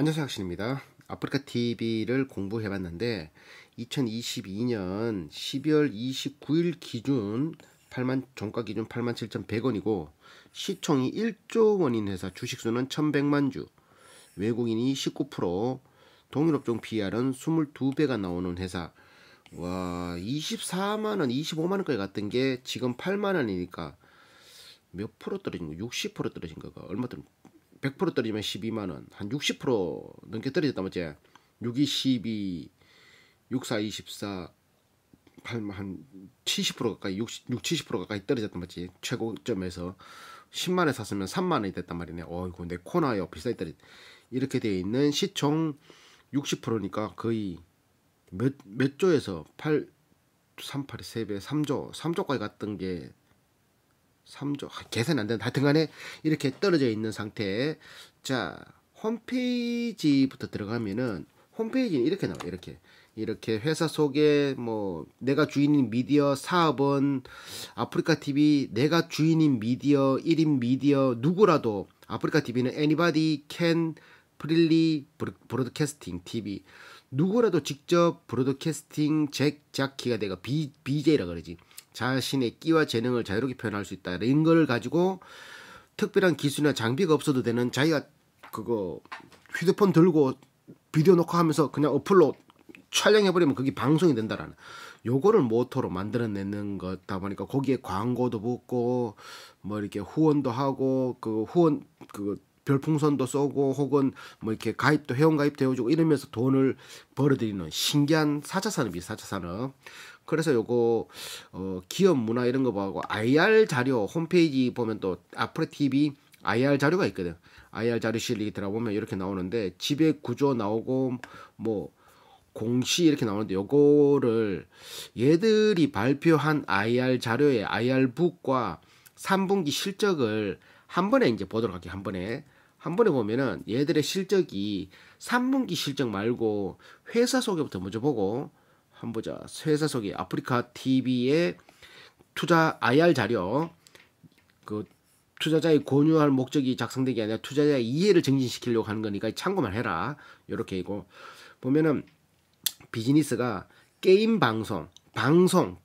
안녕하세요 학신입니다. 아프리카 TV를 공부해봤는데 2022년 12월 29일 기준 8만 종가 기준 8만 7,100원이고 시총이 1조 원인 회사 주식수는 1,100만 주, 외국인이 19%, 동일업종 PR은 22배가 나오는 회사. 와 24만 원, 25만 원까지 갔던 게 지금 8만 원이니까 몇 프로 떨어진 거? 60% 떨어진 거가 얼마 떨어진 거? 100% 떨어지면 12만 원, 한 60% 넘게 떨어졌다 맞지? 6이 12, 6 4 24, 8, 한70% 가까이 60, 6, 70% 가까이 떨어졌단 말이지 최고점에서 10만에 샀으면 3만원이 됐단 말이네 어이구 내 코너에 비싸게 떨어 이렇게 돼 있는 시총 60%니까 거의 몇, 몇 조에서 8 3, 8, 3배, 3조, 3조까지 갔던 게 3조 아, 계산 안 된다. 하여튼 간에 이렇게 떨어져 있는 상태. 자, 홈페이지부터 들어가면은 홈페이지는 이렇게 나와요. 이렇게. 이렇게 회사 속에 뭐 내가 주인인 미디어 사업은 아프리카 TV 내가 주인인 미디어 1인 미디어 누구라도 아프리카 TV는 anybody can 프릴리 브로드캐스팅 TV 누구라도 직접 브로드캐스팅 잭 자키가 내가 B, BJ라 그러지 자신의 끼와 재능을 자유롭게 표현할 수 있다. 이런 걸 가지고 특별한 기술이나 장비가 없어도 되는 자기가 그거 휴대폰 들고 비디오 녹화 하면서 그냥 어플로 촬영해버리면 그게 방송이 된다라는 요거를 모토로 만들어내는 거다 보니까 거기에 광고도 붙고 뭐 이렇게 후원도 하고 그 후원 그 별풍선도 쏘고 혹은 뭐 이렇게 가입도 회원 가입 되어주고 이러면서 돈을 벌어들이는 신기한 사차 산업이 사차 산업 그래서 요거 어, 기업 문화 이런 거 보고 IR 자료 홈페이지 보면 또 앞으로 TV IR 자료가 있거든. IR 자료실이 들어보면 이렇게 나오는데 지배 구조 나오고 뭐 공시 이렇게 나오는데 요거를 얘들이 발표한 IR 자료의 IR 북과 3분기 실적을 한 번에 이제 보도록 할게요. 한 번에. 한 번에 보면은 얘들의 실적이 3분기 실적 말고 회사 소개부터 먼저 보고 한번 보자. 회사속이 아프리카 TV의 투자 IR 자료 그 투자자의 권유할 목적이 작성된 게 아니라 투자자의 이해를 증진시키려고 하는 거니까 참고만 해라. 요렇게 이고 보면은 비즈니스가 게임 방송, 방송,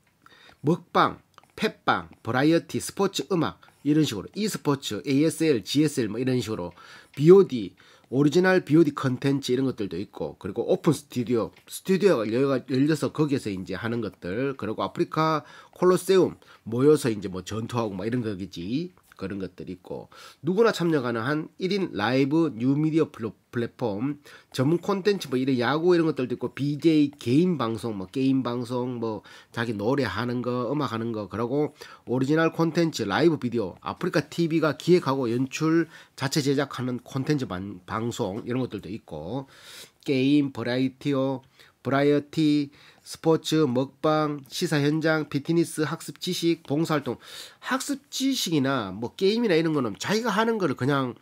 먹방, 펫방 버라이어티, 스포츠, 음악 이런 식으로 e스포츠, ASL, GSL 뭐 이런 식으로 BOD 오리지널 BOD 컨텐츠 이런 것들도 있고 그리고 오픈 스튜디오 스튜디오가 열려서 거기에서 이제 하는 것들 그리고 아프리카 콜로세움 모여서 이제 뭐 전투하고 막 이런 거겠지 그런 것들이 있고 누구나 참여 가능한 1인 라이브 뉴미디어 플랫폼 전문 콘텐츠 뭐 이런 야구 이런 것들도 있고 BJ 개인 방송 뭐 게임 방송 뭐 자기 노래하는 거 음악 하는 거 그러고 오리지널 콘텐츠 라이브 비디오 아프리카 TV가 기획하고 연출 자체 제작하는 콘텐츠 방송 이런 것들도 있고 게임 브라이티오 브라이어티 스포츠, 먹방, 시사 현장, 피트니스, 학습 지식, 봉사활동. 학습 지식이나 뭐 게임이나 이런 거는 자기가 하는 거를 그냥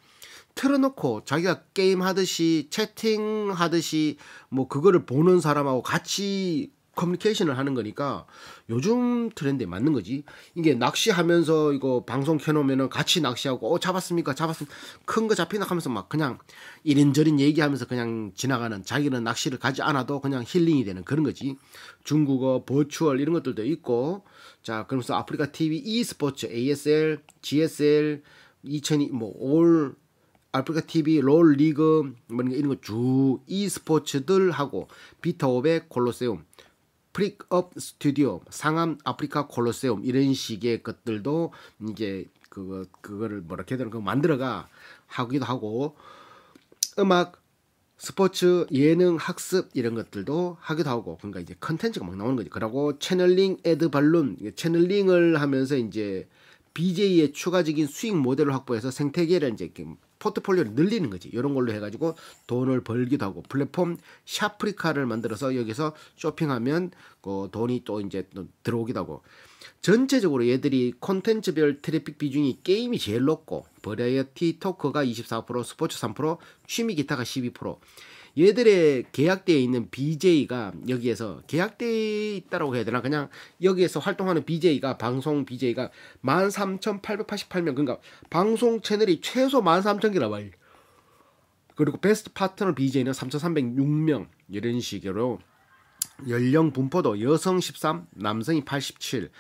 틀어놓고 자기가 게임 하듯이 채팅 하듯이 뭐 그거를 보는 사람하고 같이 커뮤니케이션을 하는 거니까 요즘 트렌드에 맞는 거지. 이게 낚시하면서 이거 방송 켜놓으면 같이 낚시하고, 어, 잡았습니까? 잡았습니까? 큰 거 잡히나 하면서 막 그냥 이런저런 얘기하면서 그냥 지나가는 자기는 낚시를 가지 않아도 그냥 힐링이 되는 그런 거지. 중국어, 버추얼 이런 것들도 있고, 자, 그러면서 아프리카 TV e스포츠, ASL, GSL, 2002, 뭐, 올, 아프리카 TV, 롤 리그, 뭐 이런 거쭉 e스포츠들 하고, 비타 오백 콜로세움, 프릭업 스튜디오, 상암 아프리카 콜로세움 이런 식의 것들도 이제 그거 그거를 뭐라게 되는 거 만들어가 하기도 하고 음악 스포츠, 예능, 학습 이런 것들도 하기도 하고 그러니까 이제 컨텐츠가 막 나오는 거지. 그러고 채널링 애드 발룬 채널링을 하면서 이제 BJ의 추가적인 수익 모델을 확보해서 생태계를 이제 포트폴리오를 늘리는 거지. 이런 걸로 해가지고 돈을 벌기도 하고 플랫폼 샤프리카를 만들어서 여기서 쇼핑하면 그 돈이 또 이제 또 들어오기도 하고 전체적으로 얘들이 콘텐츠별 트래픽 비중이 게임이 제일 높고 버라이어티 토크가 24% 스포츠 3% 취미 기타가 12% 얘들의 계약대에 있는 BJ가 여기에서 계약대에 있다라고 해야 되나 그냥 여기에서 활동하는 BJ가 방송 BJ가 13,888명 그러니까 방송 채널이 최소 13,000개나 말 그리고 베스트 파트너 BJ는 3,306명 이런 식으로 연령 분포도 여성 13, 남성이 87.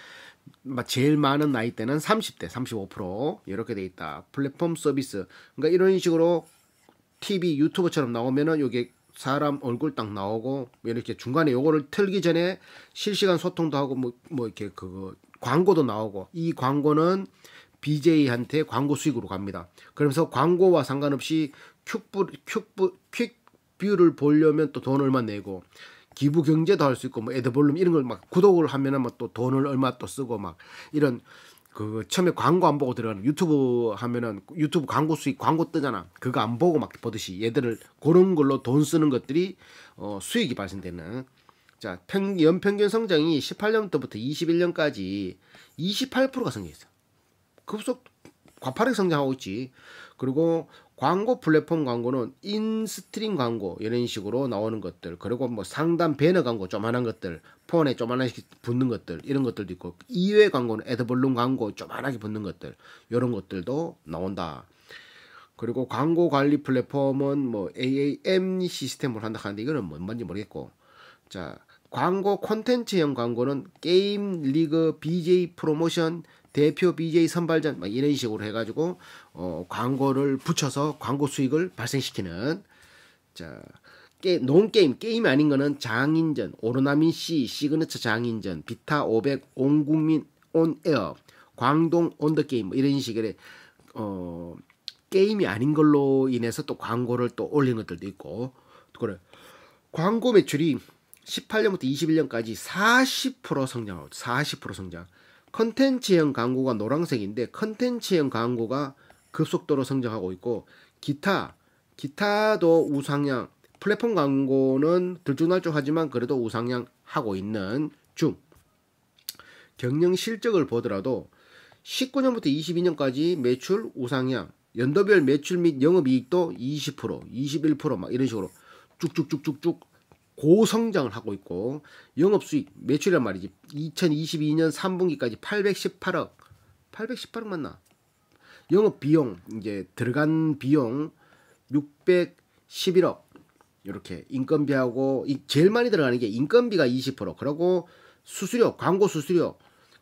제일 많은 나이대는 30대 35% 이렇게 돼 있다. 플랫폼 서비스. 그러니까 이런 식으로 TV 유튜브처럼 나오면은 요게 사람 얼굴 딱 나오고 이렇게 중간에 요거를 틀기 전에 실시간 소통도 하고 뭐, 뭐 이렇게 그 광고도 나오고 이 광고는 BJ한테 광고 수익으로 갑니다. 그러면서 광고와 상관없이 큐브 큐브 퀵뷰를 보려면 또 돈 얼마 내고 기부 경제도 할 수 있고 뭐에드볼룸 이런 걸 막 구독을 하면은 막또 뭐 돈을 얼마 또 쓰고 막 이런 그 처음에 광고 안 보고 들어가는 유튜브 하면은 유튜브 광고 수익 광고 뜨잖아. 그거 안 보고 막 보듯이 얘들을 그런 걸로 돈 쓰는 것들이 어, 수익이 발생되는. 자, 평, 연평균 성장이 18년부터 21년까지 28%가 성장했어. 급속 과파르게 성장하고 있지. 그리고 광고 플랫폼 광고는 인스트림 광고 이런 식으로 나오는 것들 그리고 뭐 상단 배너 광고 조만한 것들 폰에 조만하게 붙는 것들 이런 것들도 있고 이외 광고는 애드블룸 광고 조만하게 붙는 것들 이런 것들도 나온다 그리고 광고 관리 플랫폼은 뭐 AAM 시스템을 한다 하는데 이거는 뭔지 모르겠고 자 광고 콘텐츠형 광고는 게임 리그 BJ 프로모션 대표 BJ 선발전 막 이런 식으로 해가지고 어, 광고를 붙여서 광고 수익을 발생시키는 자 게, 논게임 게임 아닌 거는 장인전 오르나민 C 시그니처 장인전 비타 500 온국민 온에어 광동 온더게임 뭐 이런 식의 어, 게임이 아닌 걸로 인해서 또 광고를 또 올린 것들도 있고 그래 광고 매출이 18년부터 21년까지 40% 성장하고 40% 성장. 컨텐츠형 광고가 노란색인데 컨텐츠형 광고가 급속도로 성장하고 있고 기타 기타도 우상향 플랫폼 광고는 들쭉날쭉하지만 그래도 우상향 하고 있는 중 경영 실적을 보더라도 19년부터 22년까지 매출 우상향 연도별 매출 및 영업이익도 20% 21%막 이런 식으로 쭉쭉쭉쭉쭉 고성장을 하고 있고 영업수익 매출이란 말이지 2022년 3분기까지 818억 818억 맞나 영업비용 이제 들어간 비용 611억 이렇게 인건비하고 이 제일 많이 들어가는 게 인건비가 20% 그리고 수수료 광고 수수료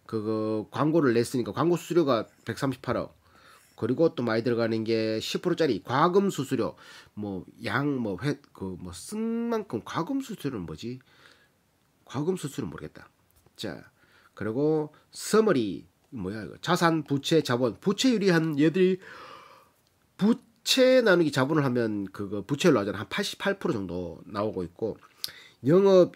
그거 광고를 냈으니까 광고 수수료가 138억 그리고 또 많이 들어가는 게 10%짜리 과금 수수료 뭐 양뭐회그뭐 쓴 만큼 과금 수수료는 뭐지? 과금 수수료는 모르겠다. 자 그리고 서머리 뭐야 이거 자산 부채 자본 부채유리한 얘들이 부채 나누기 자본을 하면 그거 부채율 나오잖아 한 88% 정도 나오고 있고 영업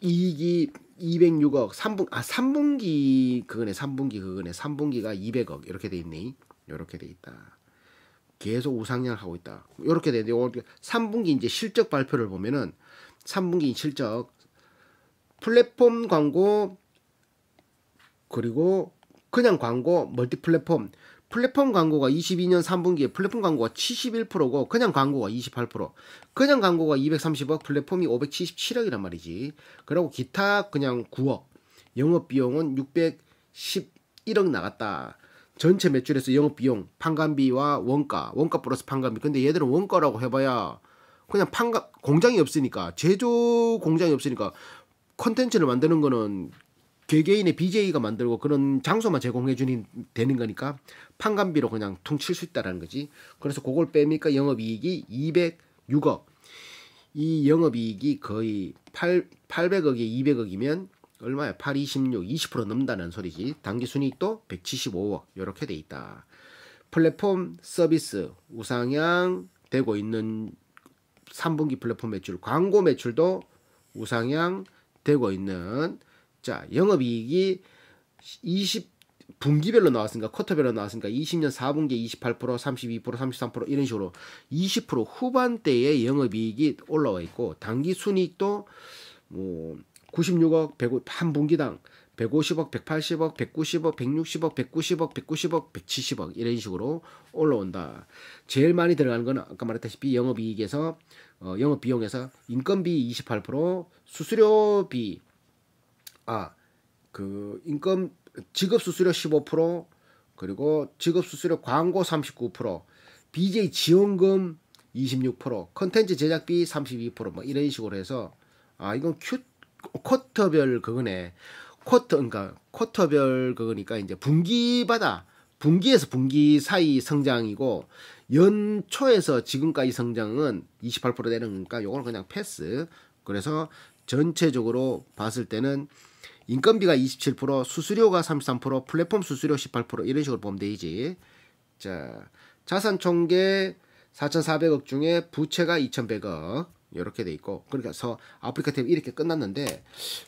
이익이 206억 3분 아 3분기 그거네 3분기 그거네 3분기가 200억 이렇게 돼 있네. 이렇게 돼 있다. 계속 우상향 하고 있다. 이렇게 되는데 3분기 어, 이제 실적 발표를 보면은 3분기 실적 플랫폼 광고 그리고 그냥 광고 멀티 플랫폼 플랫폼 광고가 22년 3분기에 플랫폼 광고가 71%고 그냥 광고가 28% 그냥 광고가 230억 플랫폼이 577억이란 말이지 그리고 기타 그냥 9억 영업 비용은 611억 나갔다 전체 매출에서 영업비용, 판관비와 원가, 원가 플러스 판관비. 근데 얘들은 원가라고 해봐야 그냥 판관 공장이 없으니까 제조 공장이 없으니까 컨텐츠를 만드는 거는 개개인의 BJ가 만들고 그런 장소만 제공해 주는 되는 거니까 판관비로 그냥 퉁칠 수 있다라는 거지. 그래서 그걸 빼니까 영업이익이 206억. 이 영업이익이 거의 8, 800억에 200억이면 얼마야? 826, 20% 넘다는 소리지. 단기 순이익도 175억 이렇게 돼 있다. 플랫폼 서비스 우상향 되고 있는 3분기 플랫폼 매출, 광고 매출도 우상향 되고 있는 자 영업이익이 20 분기별로 나왔으니까 쿼터별로 나왔으니까 20년 4분기 28%, 32%, 33% 이런 식으로 20%후반대의 영업이익이 올라와 있고 단기 순이익도 뭐 96억, 105, 한 분기당 150억, 180억, 190억, 160억, 190억, 190억, 170억 이런 식으로 올라온다. 제일 많이 들어가는 건 아까 말했다시피 영업이익에서 어, 영업비용에서 인건비 28%, 수수료비 아 그 인건 직업 수수료 15% 그리고 직업 수수료 광고 39% BJ 지원금 26% 컨텐츠 제작비 32%뭐 이런 식으로 해서 아 이건 큐 쿼터별 그거네. 쿼터 그러니까 쿼터별 그거니까 이제 분기마다 분기에서 분기 사이 성장이고 연초에서 지금까지 성장은 28% 되는 거니까 요걸 그냥 패스. 그래서 전체적으로 봤을 때는 인건비가 27%, 수수료가 33%, 플랫폼 수수료 18% 이런 식으로 보면 되지. 자, 자산 총계 4,400억 중에 부채가 2,100억. 이렇게 돼 있고 그러니까 서 아프리카 탭 이렇게 끝났는데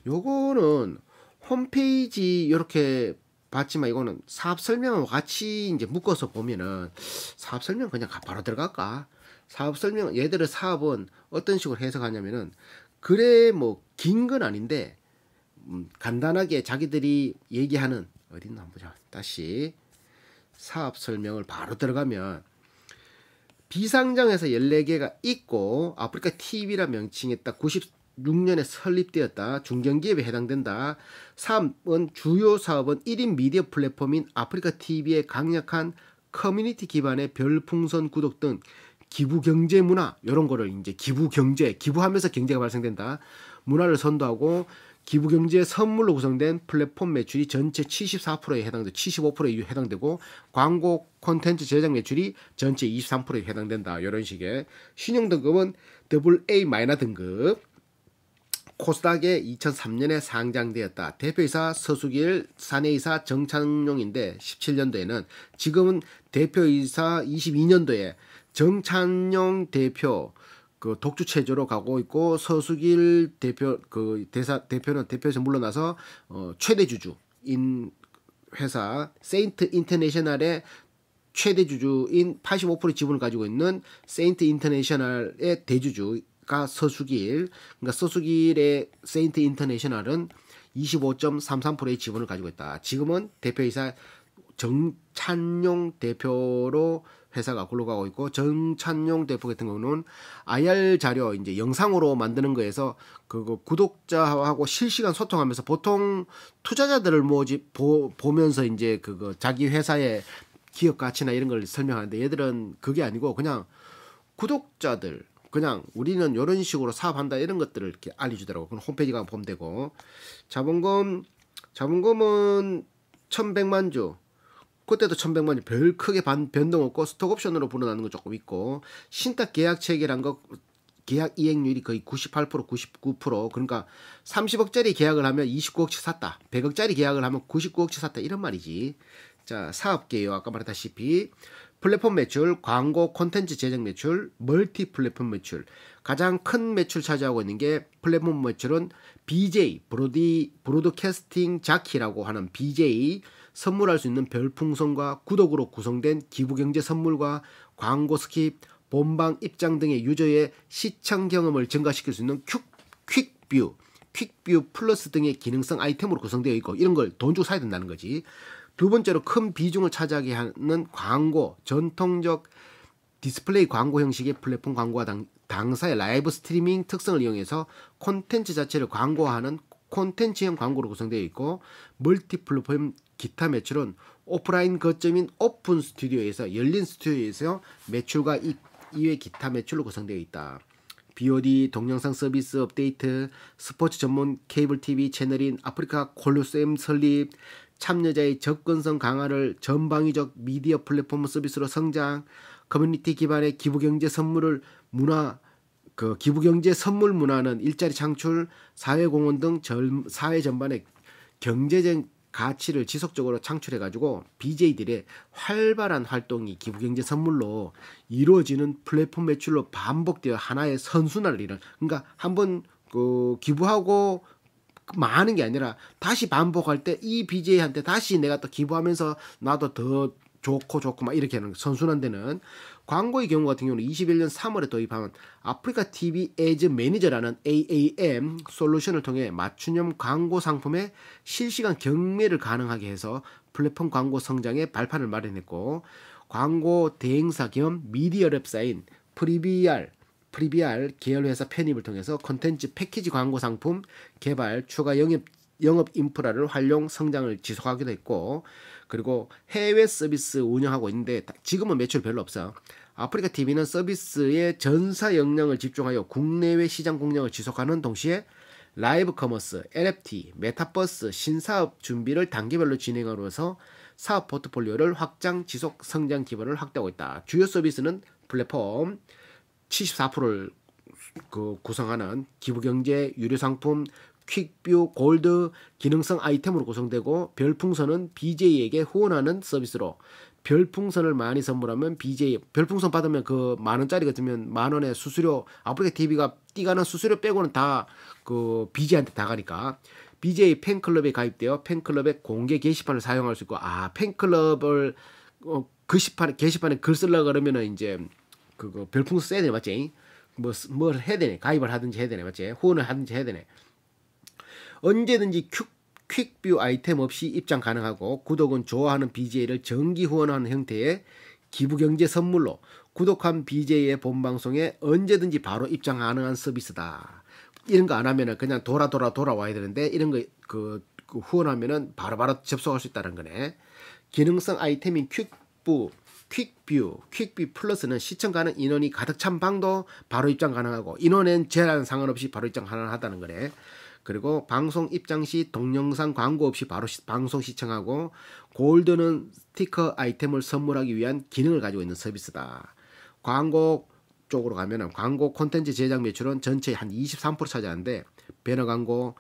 요거는 홈페이지 이렇게 봤지만 이거는 사업 설명하 같이 이제 묶어서 보면은 사업 설명 그냥 바로 들어갈까? 사업 설명 얘들의 사업은 어떤 식으로 해석하냐면은 그래 뭐 긴 건 아닌데 음, 간단하게 자기들이 얘기하는 어딨나 보자 다시 사업 설명을 바로 들어가면 비상장에서 14개가 있고 아프리카 TV라 명칭했다. 96년에 설립되었다. 중견기업에 해당된다. 3은 주요 사업은 1인 미디어 플랫폼인 아프리카 TV의 강력한 커뮤니티 기반의 별풍선 구독 등 기부 경제 문화 이런 거를 이제 기부 경제 기부하면서 경제가 발생된다 문화를 선도하고 기부경제 선물로 구성된 플랫폼 매출이 전체 74%에 해당되고 75%에 해당되고 광고 콘텐츠 제작 매출이 전체 23%에 해당된다. 이런 식의 신용 등급은 AA 마이너 등급. 코스닥에 2003년에 상장되었다. 대표이사 서수길, 사내이사 정창용인데 17년도에는 지금은 대표이사 22년도에 정창용 대표 그 독주 체제로 가고 있고 서수길 대표 그 대사 대표는 대표에서 물러나서 어 최대 주주인 회사 세인트 인터내셔널의 최대 주주인 85%의 지분을 가지고 있는 세인트 인터내셔널의 대주주가 서수길 그러니까 서수길의 세인트 인터내셔널은 25.33%의 지분을 가지고 있다. 지금은 대표이사 정찬용 대표로 회사가 굴러가고 있고 정찬용 대표 같은 경우는 IR 자료 이제 영상으로 만드는 거에서 그거 구독자하고 실시간 소통하면서 보통 투자자들을 모집 보, 보면서 이제 그거 자기 회사의 기업 가치나 이런 걸 설명하는데 얘들은 그게 아니고 그냥 구독자들 그냥 우리는 이런 식으로 사업한다 이런 것들을 이렇게 알려주더라고. 그럼 홈페이지가 보면 되고 자본금 자본금은 천백만 주, 그때도 1100만이 별 크게 반, 변동 없고 스톡 옵션으로 불어나는 거 조금 있고 신탁 계약 체결한 거 계약 이행률이 거의 98% 99% 그러니까 30억짜리 계약을 하면 29억씩 샀다 100억짜리 계약을 하면 9 9억치 샀다 이런 말이지 자 사업계요 아까 말했다시피 플랫폼 매출, 광고 콘텐츠 제작 매출, 멀티 플랫폼 매출 가장 큰 매출 차지하고 있는 게 플랫폼 매출은 BJ 브로디 브로드캐스팅 자키라고 하는 BJ 선물할 수 있는 별풍선과 구독으로 구성된 기부경제 선물과 광고 스킵, 본방 입장 등의 유저의 시청 경험을 증가시킬 수 있는 퀵, 퀵뷰, 퀵뷰 플러스 등의 기능성 아이템으로 구성되어 있고 이런 걸 돈 주고 사야 된다는 거지. 두 번째로 큰 비중을 차지하게 하는 광고, 전통적 디스플레이 광고 형식의 플랫폼 광고와 당, 당사의 라이브 스트리밍 특성을 이용해서 콘텐츠 자체를 광고하는 콘텐츠형 광고로 구성되어 있고 멀티 플랫폼 기타 매출은 오프라인 거점인 오픈 스튜디오에서 열린 스튜디오에서 매출과 이외 기타 매출로 구성되어 있다. BOD 동영상 서비스 업데이트, 스포츠 전문 케이블 TV 채널인 아프리카 콜로세엠 설립, 참여자의 접근성 강화를 전방위적 미디어 플랫폼 서비스로 성장, 커뮤니티 기반의 기부경제 선물을 문화 그 기부경제 선물 문화는 일자리 창출, 사회공헌 등 절, 사회 전반의 경제적 가치를 지속적으로 창출해가지고 BJ들의 활발한 활동이 기부경제 선물로 이루어지는 플랫폼 매출로 반복되어 하나의 선순환을 이룬 그러니까 한번 그 기부하고 많은 게 아니라 다시 반복할 때 이 BJ한테 다시 내가 또 기부하면서 나도 더 좋고 좋고 막 이렇게 하는 선순환되는 광고의 경우 같은 경우는 21년 3월에 도입한 아프리카 TV 에즈 매니저라는 AAM 솔루션을 통해 맞춤형 광고 상품의 실시간 경매를 가능하게 해서 플랫폼 광고 성장의 발판을 마련했고 광고 대행사 겸 미디어 랩사인 프리비알 프리비알 계열회사 편입을 통해서 콘텐츠 패키지 광고 상품 개발 추가 영업 영업 인프라를 활용 성장을 지속하기도 했고 그리고 해외 서비스 운영하고 있는데 지금은 매출 별로 없어요. 아프리카 TV는 서비스의 전사 역량을 집중하여 국내외 시장 공략을 지속하는 동시에 라이브 커머스, NFT, 메타버스 신사업 준비를 단계별로 진행하면서 사업 포트폴리오를 확장 지속 성장 기반을 확대하고 있다. 주요 서비스는 플랫폼 74%를 그 구성하는 기부 경제, 유료 상품, 퀵뷰 골드 기능성 아이템으로 구성되고 별풍선은 BJ에게 후원하는 서비스로 별풍선을 많이 선물하면 BJ 별풍선 받으면 그 만원짜리 같으면 만원의 수수료 아프리카 TV가 띠가는 수수료 빼고는 다 그 BJ한테 다 가니까 BJ 팬클럽에 가입되어 팬클럽의 공개 게시판을 사용할 수 있고 아 팬클럽을 어, 게시판 게시판에 글 쓸라 그러면은 이제 그거 별풍선 써야 되네 맞지? 뭐뭘 뭐 해야 되네 가입을 하든지 해야 되네 맞지? 후원을 하든지 해야 되네 언제든지 퀵, 퀵뷰 아이템 없이 입장 가능하고 구독은 좋아하는 BJ를 정기 후원하는 형태의 기부경제 선물로 구독한 BJ의 본방송에 언제든지 바로 입장 가능한 서비스다. 이런 거 안 하면은 그냥 돌아 돌아 돌아와야 되는데 이런 거그 그 후원하면은 바로바로 바로 접속할 수 있다는 거네. 기능성 아이템인 퀵뷰 퀵뷰, 퀵뷰 플러스는 시청 가능 인원이 가득 찬 방도 바로 입장 가능하고 인원엔 제한 상관없이 바로 입장 가능하다는 거네 그리고 방송 입장 시 동영상 광고 없이 바로 시, 방송 시청하고 골드는 스티커 아이템을 선물하기 위한 기능을 가지고 있는 서비스다. 광고 쪽으로 가면 광고 콘텐츠 제작 매출은 전체의 한 23% 차지하는데 배너 광고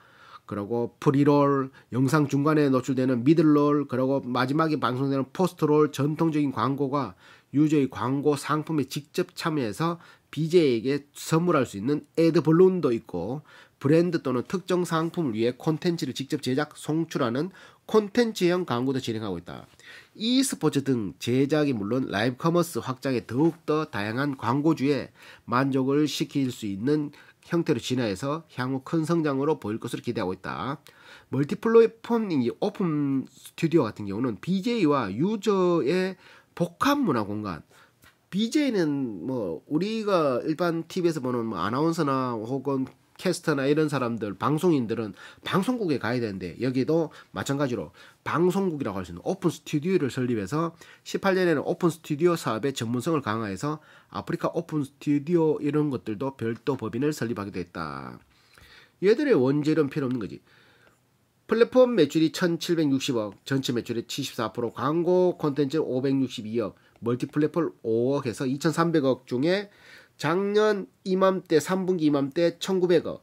그리고 프리롤, 영상 중간에 노출되는 미들롤, 그리고 마지막에 방송되는 포스트롤 전통적인 광고가 유저의 광고 상품에 직접 참여해서 BJ에게 선물할 수 있는 애드 블론도 있고 브랜드 또는 특정 상품을 위해 콘텐츠를 직접 제작, 송출하는 콘텐츠형 광고도 진행하고 있다. e스포츠 등 제작이 물론 라이브 커머스 확장에 더욱더 다양한 광고주에 만족을 시킬 수 있는 형태로 진화해서 향후 큰 성장으로 보일 것으로 기대하고 있다. 멀티플로이랫이 오픈 스튜디오 같은 경우는 BJ와 유저의 복합 문화 공간, BJ는 뭐 우리가 일반 TV에서 보는 뭐 아나운서나 혹은 캐스터나 이런 사람들 방송인들은 방송국에 가야 되는데 여기도 마찬가지로 방송국이라고 할 수 있는 오픈 스튜디오를 설립해서 18년에는 오픈 스튜디오 사업의 전문성을 강화해서 아프리카 오픈 스튜디오 이런 것들도 별도 법인을 설립하게 됐다. 얘들의 원재료는 필요 없는 거지. 플랫폼 매출이 1760억, 전체 매출의 74%, 광고 콘텐츠 562억, 멀티플랫폼 5억에서 2300억 중에 작년 이맘때 3분기 이맘때 1900억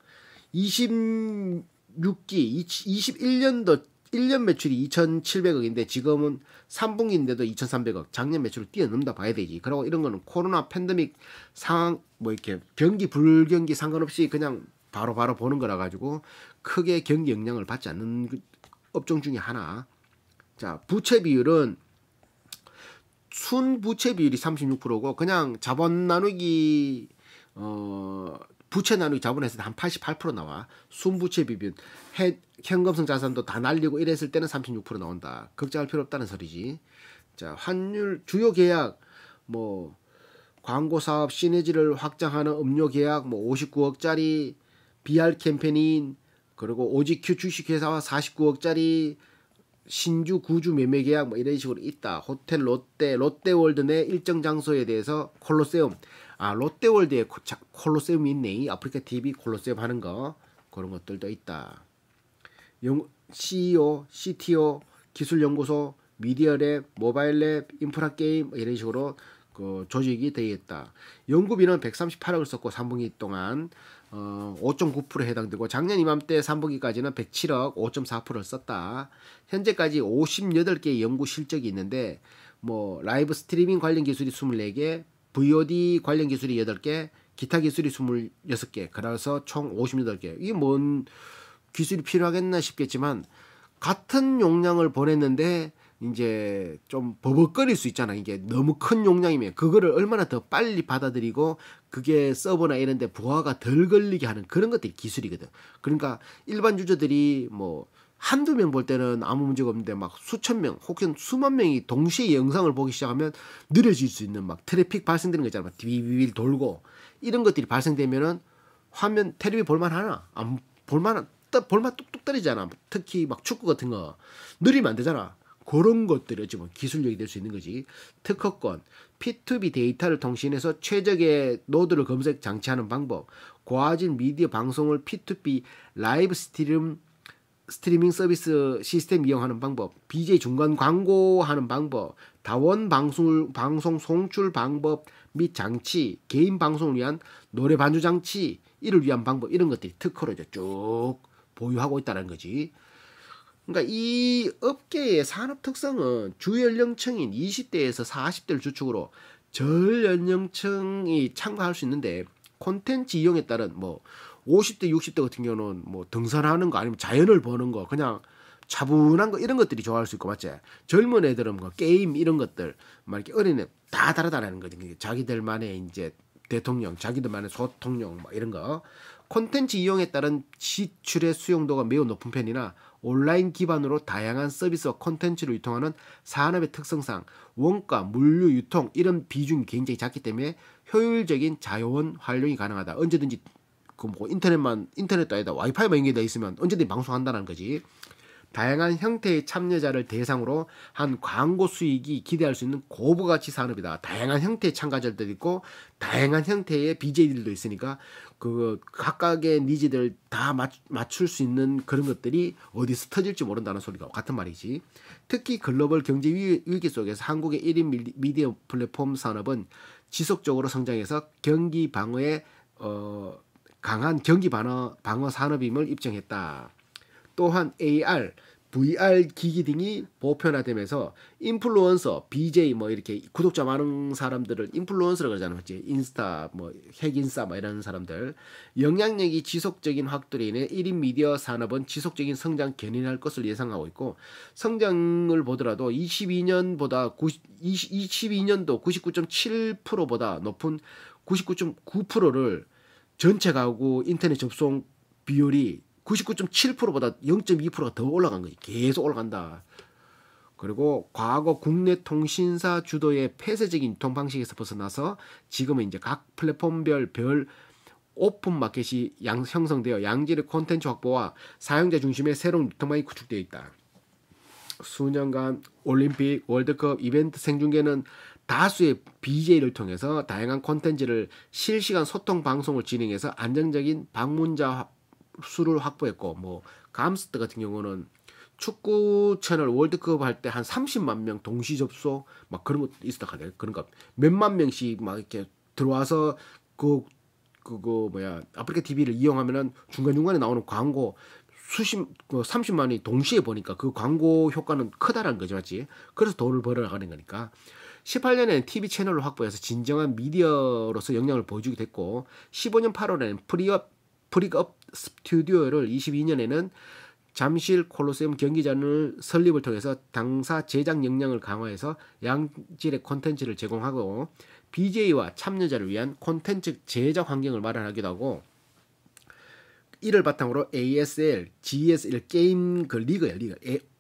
26기 21년도 1년 매출이 2700억인데 지금은 3분기인데도 2300억 작년 매출을 뛰어넘다 봐야 되지 그리고 이런 거는 코로나 팬데믹 상황 뭐 이렇게 경기 불경기 상관없이 그냥 바로바로 바로 보는 거라 가지고 크게 경기 영향을 받지 않는 업종 중에 하나 자 부채 비율은 순 부채 비율이 36%고 그냥 자본 나누기 어 부채 나누기 자본했을 때한88% 나와. 순부채 비율, 해, 현금성 자산도 다 날리고 이랬을 때는 36% 나온다. 걱정할 필요 없다는 소리지. 자, 환율 주요 계약 뭐 광고 사업 시너지를 확장하는 음료 계약 뭐 59억짜리 BR 캠페인 그리고 OGQ 주식회사와 49억짜리 신주 구주 매매 계약 뭐 이런 식으로 있다. 호텔 롯데 롯데월드 내 일정 장소에 대해서 콜로세움 아 롯데월드에 콜로세움이 있네. 아프리카 TV 콜로세움 하는 거 그런 것들도 있다. 영, CEO, CTO, 기술연구소, 미디어랩, 모바일랩, 인프라게임 뭐 이런 식으로 그 조직이 되있다 연구비는 138억을 썼고 3분기 동안 어, 5.9%에 해당되고 작년 이맘때 3분기까지는 107억 5.4%를 썼다. 현재까지 58개의 연구 실적이 있는데 뭐 라이브 스트리밍 관련 기술이 24개, VOD 관련 기술이 8개, 기타 기술이 26개. 그래서 총 58개. 이게 뭔 기술이 필요하겠나 싶겠지만 같은 용량을 보냈는데 이제 좀 버벅거릴 수 있잖아. 이게 너무 큰 용량이면 그거를 얼마나 더 빨리 받아들이고 그게 서버나 이런 데 부하가 덜 걸리게 하는 그런 것들이 기술이거든. 그러니까 일반 유저들이 뭐 한두 명 볼 때는 아무 문제가 없는데 막 수천 명 혹은 수만 명이 동시에 영상을 보기 시작하면 느려질 수 있는 막 트래픽 발생되는 거 있잖아. 막 비비빌 돌고 이런 것들이 발생되면은 화면 테레비 볼만 하나? 안 볼만 볼만 뚝뚝 떨리잖아 특히 막 축구 같은 거 느리면 안 되잖아. 그런 것들이 지금 기술력이 될 수 있는 거지. 특허권, P2B 데이터를 통신해서 최적의 노드를 검색 장치하는 방법, 고화질 미디어 방송을 P2B 라이브 스트림 스트리밍 서비스 시스템 이용하는 방법, BJ 중간 광고하는 방법, 다원 방송, 방송 송출 방법 및 장치, 개인 방송을 위한 노래 반주 장치, 이를 위한 방법 이런 것들이 특허로 이제 쭉 보유하고 있다는 거지. 그러니까 이 업계의 산업 특성은 주연령층인 20대에서 40대를 주축으로 절연령층이 참가할 수 있는데 콘텐츠 이용에 따른 뭐 50대, 60대 같은 경우는 뭐 등산하는 거 아니면 자연을 보는 거 그냥 차분한 거 이런 것들이 좋아할 수 있고 맞지? 젊은 애들은 뭐 게임 이런 것들 막 이렇게 어린 애다 다르다라는 거지. 자기들만의 이제 대통령, 자기들만의 소통령 막 이런 거. 콘텐츠 이용에 따른 지출의 수용도가 매우 높은 편이나 온라인 기반으로 다양한 서비스와 콘텐츠를 유통하는 산업의 특성상 원가, 물류, 유통 이런 비중이 굉장히 작기 때문에 효율적인 자원 활용이 가능하다. 언제든지 그 뭐 인터넷만 인터넷도 아니다 와이파이만 연결어 있으면 언제든지 방송한다는 거지. 다양한 형태의 참여자를 대상으로 한 광고 수익이 기대할 수 있는 고부가치 산업이다. 다양한 형태의 참가자들도 있고 다양한 형태의 BJ들도 있으니까 그 각각의 니즈들 다 맞출 수 있는 그런 것들이 어디서 터질지 모른다는 소리가 같은 말이지. 특히 글로벌 경제 위기 속에서 한국의 1인 미디어 플랫폼 산업은 지속적으로 성장해서 경기 방어에 어 강한 경기 방어, 방어 산업임을 입증했다. 또한 AR, VR 기기 등이 보편화되면서 인플루언서, BJ 뭐 이렇게 구독자 많은 사람들을 인플루언서라고 그러잖아요. 이제 인스타, 뭐 핵인싸 뭐 이런 사람들 영향력이 지속적인 확대로 인해 1인 미디어 산업은 지속적인 성장 견인할 것을 예상하고 있고 성장을 보더라도 22년보다 90, 22년도 99.7%보다 높은 99.9%를 전체 가구 인터넷 접속 비율이 99.7%보다 0.2%가 더 올라간 거지. 계속 올라간다. 그리고 과거 국내 통신사 주도의 폐쇄적인 유통 방식에서 벗어나서 지금은 이제 각 플랫폼별 별 오픈 마켓이 양, 형성되어 양질의 콘텐츠 확보와 사용자 중심의 새로운 유통망이 구축되어 있다. 수년간 올림픽, 월드컵, 이벤트 생중계는 다수의 BJ를 통해서 다양한 콘텐츠를 실시간 소통 방송을 진행해서 안정적인 방문자 수를 확보했고 뭐 감스트 같은 경우는 축구 채널 월드컵 할 때 한 30만 명 동시 접속 막 그런 것도 있었다 카대 그러니까 몇만 명씩 막 이렇게 들어와서 그 그거 그 뭐야 아프리카 TV를 이용하면은 중간 중간에 나오는 광고 수십 뭐 그 30만이 동시에 보니까 그 광고 효과는 크다라는 거죠 맞지? 그래서 돈을 벌어가는 거니까 18년에는 TV 채널을 확보해서 진정한 미디어로서 영향을 보여주게 됐고 15년 8월에는 프리업 프리업 스튜디오를 22년에는 잠실 콜로세움 경기장을 설립을 통해서 당사 제작 역량을 강화해서 양질의 콘텐츠를 제공하고 BJ와 참여자를 위한 콘텐츠 제작 환경을 마련하기도 하고 이를 바탕으로 ASL, GSL 게임 그 리그야 리그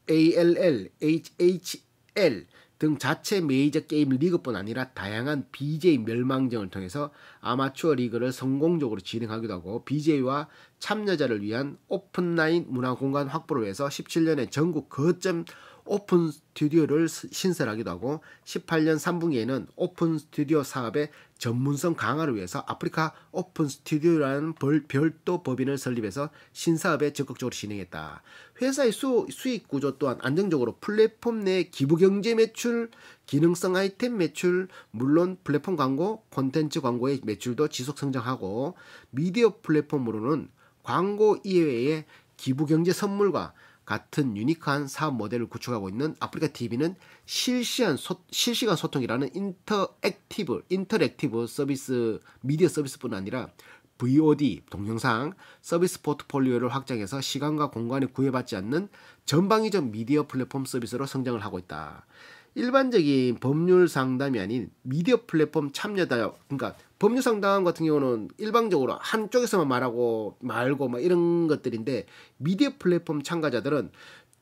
ALL, HHL 등 자체 메이저 게임 리그뿐 아니라 다양한 BJ 멸망전을 통해서 아마추어 리그를 성공적으로 진행하기도 하고 BJ와 참여자를 위한 오픈라인 문화공간 확보를 위해서 17년에 전국 거점 오픈 스튜디오를 신설하기도 하고 18년 3분기에는 오픈 스튜디오 사업의 전문성 강화를 위해서 아프리카 오픈 스튜디오라는 별도 법인을 설립해서 신사업에 적극적으로 진행했다. 회사의 수, 수익 구조 또한 안정적으로 플랫폼 내 기부 경제 매출, 기능성 아이템 매출, 물론 플랫폼 광고, 콘텐츠 광고의 매출도 지속 성장하고 미디어 플랫폼으로는 광고 이외에 기부경제 선물과 같은 유니크한 사업 모델을 구축하고 있는 아프리카 TV는 실시간 소, 실시간 소통이라는 인터액티브 인터랙티브 서비스 미디어 서비스뿐 아니라 VOD 동영상 서비스 포트폴리오를 확장해서 시간과 공간에 구애받지 않는 전방위적 미디어 플랫폼 서비스로 성장을 하고 있다. 일반적인 법률 상담이 아닌 미디어 플랫폼 참여다 그러니까 법률 상담 같은 경우는 일방적으로 한쪽에서만 말하고 말고 막 이런 것들인데 미디어 플랫폼 참가자들은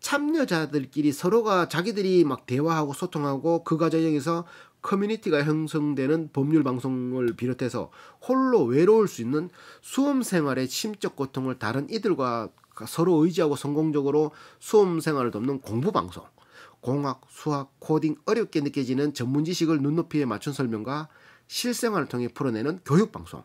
참여자들끼리 서로가 자기들이 막 대화하고 소통하고 그 과정에서 커뮤니티가 형성되는 법률 방송을 비롯해서 홀로 외로울 수 있는 수험 생활의 심적 고통을 다른 이들과 서로 의지하고 성공적으로 수험 생활을 돕는 공부 방송, 공학, 수학, 코딩 어렵게 느껴지는 전문 지식을 눈높이에 맞춘 설명과 실생활을 통해 풀어내는 교육방송,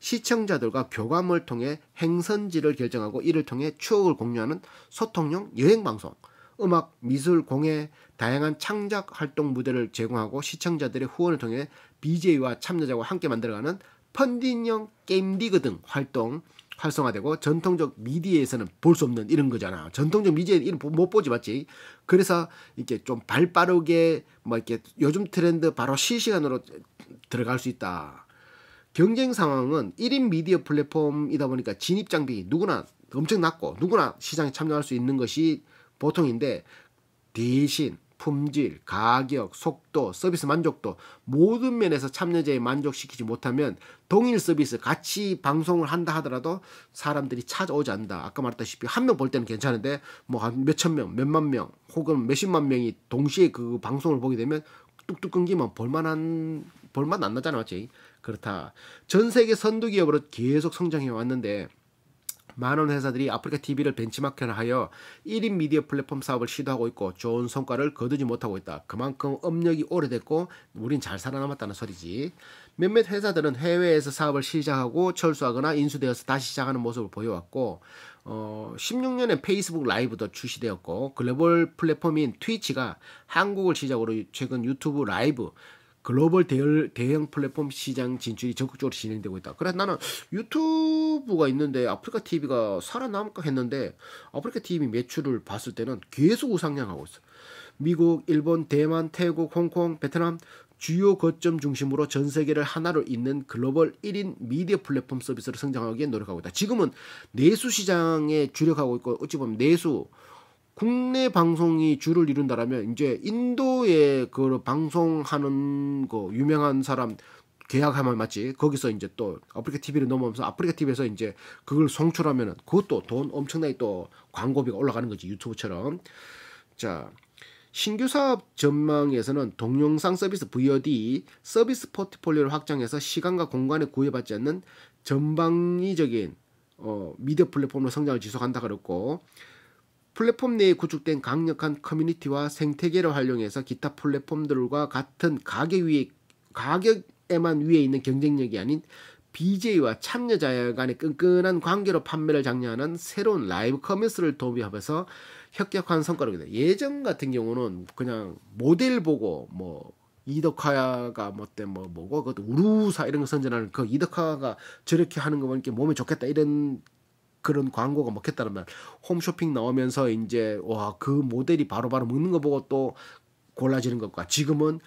시청자들과 교감을 통해 행선지를 결정하고 이를 통해 추억을 공유하는 소통용 여행방송, 음악, 미술, 공예, 다양한 창작 활동 무대를 제공하고 시청자들의 후원을 통해 BJ와 참여자와 함께 만들어가는 펀딩형 게임 리그 등 활동 활성화되고 전통적 미디어에서는 볼 수 없는 이런 거잖아. 전통적 미디어 이런 못 보지 맞지? 그래서 이렇게 좀 발빠르게 뭐 이렇게 요즘 트렌드 바로 실시간으로 들어갈 수 있다. 경쟁 상황은 1인 미디어 플랫폼이다 보니까 진입 장비 누구나 엄청 낮고 누구나 시장에 참여할 수 있는 것이 보통인데 대신 품질, 가격, 속도, 서비스 만족도 모든 면에서 참여자의 만족시키지 못하면 동일 서비스 같이 방송을 한다 하더라도 사람들이 찾아오지 않는다. 아까 말했다시피 한 명 볼 때는 괜찮은데 뭐 한 몇천 명, 몇만 명 혹은 몇십만 명이 동시에 그 방송을 보게 되면 뚝뚝 끊기면 볼만한 볼만 안 나잖아, 맞지? 그렇다. 전 세계 선두 기업으로 계속 성장해 왔는데 많은 회사들이 아프리카 TV를 벤치마킹하여 1인 미디어 플랫폼 사업을 시도하고 있고 좋은 성과를 거두지 못하고 있다. 그만큼 업력이 오래됐고 우린 잘 살아남았다는 소리지. 몇몇 회사들은 해외에서 사업을 시작하고 철수하거나 인수되어서 다시 시작하는 모습을 보여왔고 어, 16년에 페이스북 라이브도 출시되었고 글로벌 플랫폼인 트위치가 한국을 시작으로 최근 유튜브 라이브 글로벌 대열, 대형 플랫폼 시장 진출이 적극적으로 진행되고 있다. 그래서 나는 유튜브가 있는데 아프리카 TV가 살아남을까 했는데 아프리카 TV 매출을 봤을 때는 계속 우상향하고 있어. 미국, 일본, 대만, 태국, 홍콩, 베트남 주요 거점 중심으로 전 세계를 하나로 잇는 글로벌 1인 미디어 플랫폼 서비스를 성장하기에 노력하고 있다. 지금은 내수 시장에 주력하고 있고 어찌 보면 내수 국내 방송이 주를 이룬다라면 이제 인도에 그 방송하는 거 유명한 사람 계약하면 맞지 거기서 이제 또 아프리카 TV를 넘어오면서 아프리카 TV에서 이제 그걸 송출하면은 그것도 돈 엄청나게 또 광고비가 올라가는 거지 유튜브처럼 자 신규 사업 전망에서는 동영상 서비스 VOD 서비스 포트폴리오를 확장해서 시간과 공간에 구애받지 않는 전방위적인 어, 미디어 플랫폼으로 성장을 지속한다 그랬고 플랫폼 내에 구축된 강력한 커뮤니티와 생태계를 활용해서 기타 플랫폼들과 같은 가격 위에 가격에만 위에 있는 경쟁력이 아닌 BJ와 참여자 간의 끈끈한 관계로 판매를 장려하는 새로운 라이브 커뮤니티를 도입하면서 협격한 성과를 예전 같은 경우는 그냥 모델 보고 뭐 이덕화가 뭐 때 뭐 뭐고 그것도 우루사 이런 거 선전하는 그 이덕화가 저렇게 하는 거 보니까 몸에 좋겠다 이런 그런 광고가 먹혔다는 말. 홈쇼핑 나오면서 이제 와 그 모델이 바로바로 바로 먹는 거 보고 또 골라지는 것과 지금은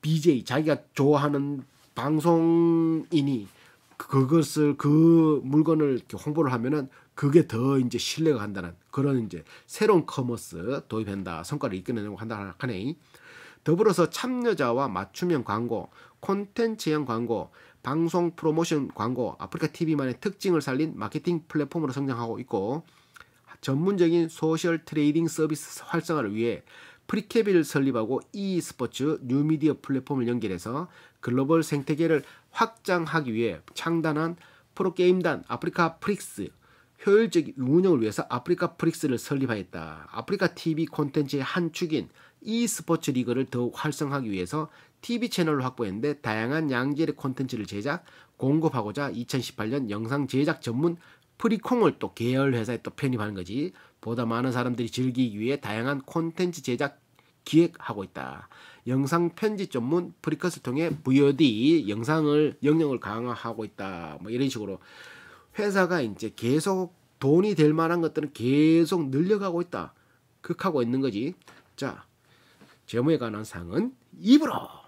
BJ 자기가 좋아하는 방송인이 그것을 그 물건을 홍보를 하면은 그게 더 이제 신뢰가 간다는 그런 이제 새로운 커머스 도입한다 성과를 이끌어내고 한다 하네 더불어서 참여자와 맞춤형 광고 콘텐츠형 광고 방송 프로모션 광고, 아프리카 TV만의 특징을 살린 마케팅 플랫폼으로 성장하고 있고 전문적인 소셜 트레이딩 서비스 활성화를 위해 프리케비를 설립하고 e 스포츠 뉴미디어 플랫폼을 연결해서 글로벌 생태계를 확장하기 위해 창단한 프로게임단 아프리카 프릭스 효율적인 운영을 위해서 아프리카 프릭스를 설립하였다. 아프리카 TV 콘텐츠의 한 축인 e스포츠 리그를 더욱 활성화하기 위해서 TV 채널을 확보했는데 다양한 양질의 콘텐츠를 제작, 공급하고자 2018년 영상 제작 전문 프리콩을 또 계열 회사에 또 편입하는 거지. 보다 많은 사람들이 즐기기 위해 다양한 콘텐츠 제작 기획하고 있다. 영상 편집 전문 프리컷을 통해 VOD 영상을 영역을 강화하고 있다. 뭐 이런 식으로 회사가 이제 계속 돈이 될 만한 것들은 계속 늘려가고 있다. 극하고 있는 거지. 자, 재무에 관한 상은 입으로